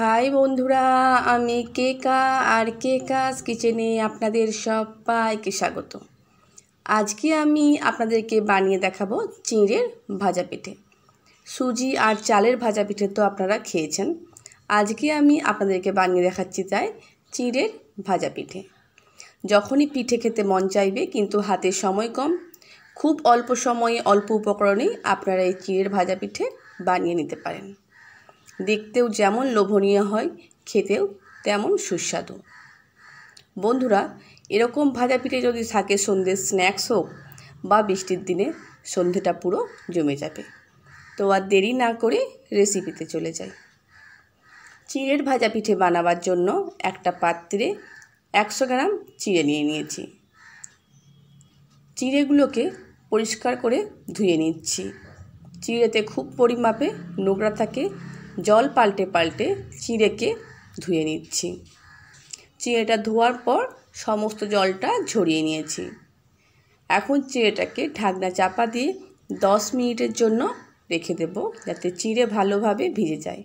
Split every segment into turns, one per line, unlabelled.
high বন্ধুরা আমি কেকা আর কেকাস কিচেনে আপনাদের সবাইকে স্বাগত আজকে আমি আপনাদেরকে বানিয়ে দেখাবো চিঁড়ের ভাজা পিঠে সুজি আর চালের ভাজা পিঠে তো আপনারা খেয়েছেন আজকে আমি আপনাদেরকে বানিয়ে দেখাচ্ছি তাই চিঁড়ের ভাজা পিঠে যখনই পিঠে খেতে মন চাইবে কিন্তু হাতে সময় কম খুব অল্প সময়ে অল্প উপকরণেই আপনারা এই চিঁড়ের ভাজা পিঠে বানিয়ে নিতে পারেন দেখতেও যেমন লোভনীয় হয় খেতেও তেমন সুস্বাদু বন্ধুরা এরকম ভাজা পিঠে যদি থাকে সন্ধ্যে স্ন্যাক্স হোক বা বৃষ্টির দিনে সন্ধেটা পুরো জমে যাবে তো আর দেরি না করে রেসিপিতে চলে যাই চিড়ের ভাজা পিঠে বানাবার জন্য একটা পাত্রে একশো গ্রাম চিড়ে নিয়ে নিয়েছি চিড়েগুলোকে পরিষ্কার করে ধুয়ে নিচ্ছি চিড়েতে খুব পরিমাপে নোংরা থাকে জল পাল্টে পাল্টে চিঁড়েকে ধুয়ে নিচ্ছি চিঁড়েটা ধোয়ার পর সমস্ত জলটা ঝরিয়ে নিয়েছি এখন চিঁড়েটাকে ঢাকনা চাপা দিয়ে দশ মিনিটের জন্য রেখে দেব যাতে চিঁড়ে ভালোভাবে ভিজে যায়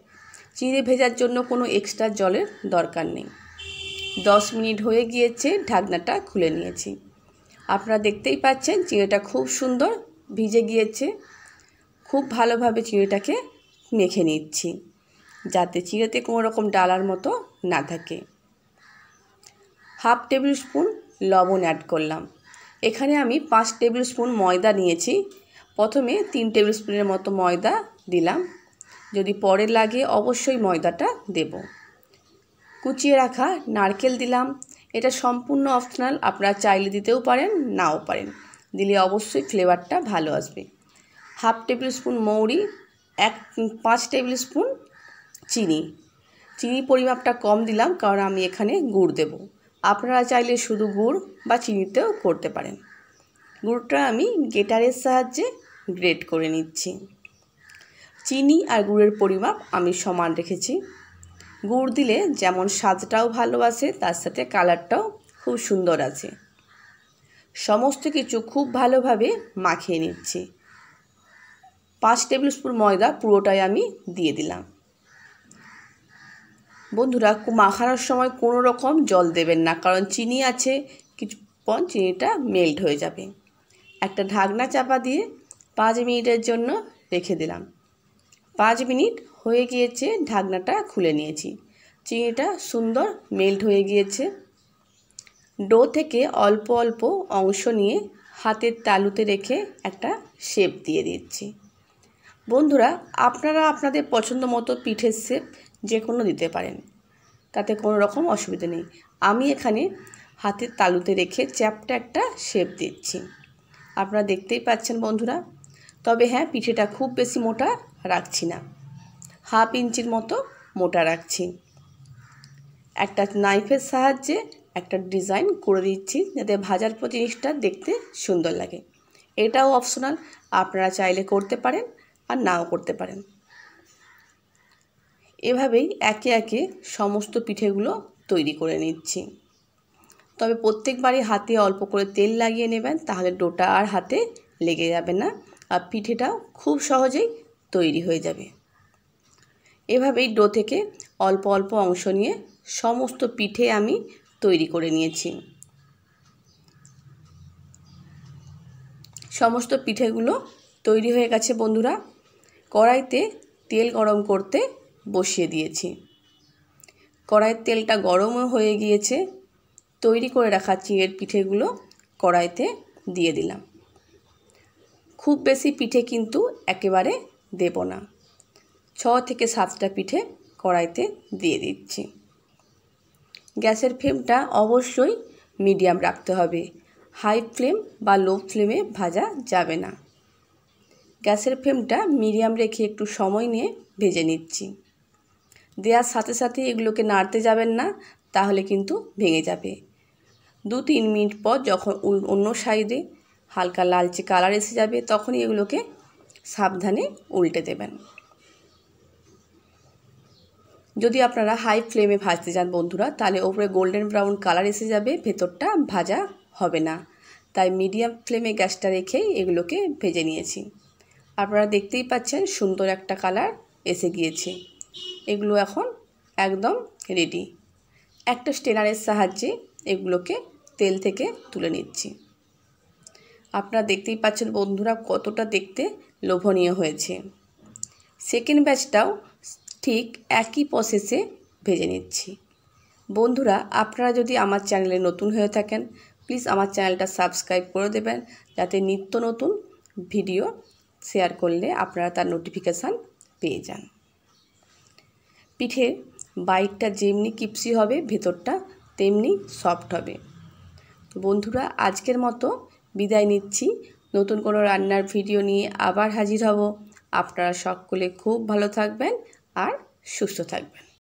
চিঁড়ে ভেজার জন্য কোনো এক্সট্রা জলের দরকার নেই দশ মিনিট হয়ে গিয়েছে ঢাকনাটা খুলে নিয়েছি আপনারা দেখতেই পাচ্ছেন চিঁড়েটা খুব সুন্দর ভিজে গিয়েছে খুব ভালোভাবে চিঁড়েটাকে মেখে নিচ্ছি যাতে চিড়েতে কোনো রকম ডালার মতো না থাকে হাফ টেবিল স্পুন লবণ অ্যাড করলাম এখানে আমি পাঁচ টেবিল স্পুন ময়দা নিয়েছি প্রথমে তিন টেবিল স্পুনের মতো ময়দা দিলাম যদি পরে লাগে অবশ্যই ময়দাটা দেব কুচিয়ে রাখা নারকেল দিলাম এটা সম্পূর্ণ অপশনাল আপনারা চাইলে দিতেও পারেন নাও পারেন দিলে অবশ্যই ফ্লেভারটা ভালো আসবে হাফ টেবিল স্পুন মৌরি এক পাঁচ টেবিল স্পুন চিনি চিনি পরিমাপটা কম দিলাম কারণ আমি এখানে গুড় দেব আপনারা চাইলে শুধু গুড় বা চিনিতেও করতে পারেন গুড়টা আমি গেটারের সাহায্যে গ্রেট করে নিচ্ছি চিনি আর গুড়ের পরিমাপ আমি সমান রেখেছি গুড় দিলে যেমন স্বাদটাও ভালো আছে তার সাথে কালারটাও খুব সুন্দর আছে সমস্ত কিছু খুব ভালোভাবে মাখিয়ে নিচ্ছি পাঁচ টেবিল স্পুন ময়দা পুরোটাই আমি দিয়ে দিলাম বন্ধুরা মাখানোর সময় কোনো রকম জল দেবেন না কারণ চিনি আছে কিছুক্ষণ চিনিটা মেল্ট হয়ে যাবে একটা ঢাকনা চাপা দিয়ে পাঁচ মিনিটের জন্য রেখে দিলাম পাঁচ মিনিট হয়ে গিয়েছে ঢাকনাটা খুলে নিয়েছি চিনিটা সুন্দর মেল্ট হয়ে গিয়েছে ডো থেকে অল্প অল্প অংশ নিয়ে হাতের তালুতে রেখে একটা শেপ দিয়ে দিচ্ছি বন্ধুরা আপনারা আপনাদের পছন্দ মতো পিঠের শেপ যে কোনো দিতে পারেন তাতে কোনো রকম অসুবিধা নেই আমি এখানে হাতের তালুতে রেখে চ্যাপটা একটা শেপ দিচ্ছি আপনারা দেখতেই পাচ্ছেন বন্ধুরা তবে হ্যাঁ পিঠেটা খুব বেশি মোটা রাখছি না হাফ ইঞ্চির মতো মোটা রাখছি একটা নাইফের সাহায্যে একটা ডিজাইন করে দিচ্ছি যাতে ভাজার পর জিনিসটা দেখতে সুন্দর লাগে এটাও অপশনাল আপনারা চাইলে করতে পারেন আর নাও করতে পারেন এভাবেই একে একে সমস্ত পিঠেগুলো তৈরি করে নিচ্ছি তবে প্রত্যেকবারই হাতে অল্প করে তেল লাগিয়ে নেবেন তাহলে ডোটা আর হাতে লেগে যাবে না আর পিঠেটাও খুব সহজেই তৈরি হয়ে যাবে এভাবেই ডো থেকে অল্প অল্প অংশ নিয়ে সমস্ত পিঠে আমি তৈরি করে নিয়েছি সমস্ত পিঠেগুলো তৈরি হয়ে গেছে বন্ধুরা কড়াইতে তেল গরম করতে বসিয়ে দিয়েছি কড়াইয়ের তেলটা গরমও হয়ে গিয়েছে তৈরি করে রাখা চিঁড়ের পিঠেগুলো কড়াইতে দিয়ে দিলাম খুব বেশি পিঠে কিন্তু একেবারে দেব না ছ থেকে সাতটা পিঠে কড়াইতে দিয়ে দিচ্ছি গ্যাসের ফ্লেমটা অবশ্যই মিডিয়াম রাখতে হবে হাই ফ্লেম বা লো ফ্লেমে ভাজা যাবে না গ্যাসের ফ্লেমটা মিডিয়াম রেখে একটু সময় নিয়ে ভেজে নিচ্ছি দেওয়ার সাথে সাথে এগুলোকে নাড়তে যাবেন না তাহলে কিন্তু ভেঙে যাবে দু তিন মিনিট পর যখন অন্য সাইডে হালকা লালচে কালার এসে যাবে তখনই এগুলোকে সাবধানে উল্টে দেবেন যদি আপনারা হাই ফ্লেমে ভাজতে চান বন্ধুরা তাহলে ওপরে গোল্ডেন ব্রাউন কালার এসে যাবে ভেতরটা ভাজা হবে না তাই মিডিয়াম ফ্লেমে গ্যাসটা রেখেই এগুলোকে ভেজে নিয়েছি আপনারা দেখতেই পাচ্ছেন সুন্দর একটা কালার এসে গিয়েছে এগুলো এখন একদম রেডি একটা স্টেনারের সাহায্যে এগুলোকে তেল থেকে তুলে নিচ্ছি আপনারা দেখতেই পাচ্ছেন বন্ধুরা কতটা দেখতে লোভনীয় হয়েছে সেকেন্ড ব্যাচটাও ঠিক একই প্রসেসে ভেজে নিচ্ছি বন্ধুরা আপনারা যদি আমার চ্যানেলে নতুন হয়ে থাকেন প্লিজ আমার চ্যানেলটা সাবস্ক্রাইব করে দেবেন যাতে নিত্য নতুন ভিডিও শেয়ার করলে আপনারা তার নোটিফিকেশান পেয়ে যান পিঠে বাইকটা যেমনি কিপসি হবে ভেতরটা তেমনি সফট হবে তো বন্ধুরা আজকের মতো বিদায় নিচ্ছি নতুন কোনো রান্নার ভিডিও নিয়ে আবার হাজির হব আপনারা সকলে খুব ভালো থাকবেন আর সুস্থ থাকবেন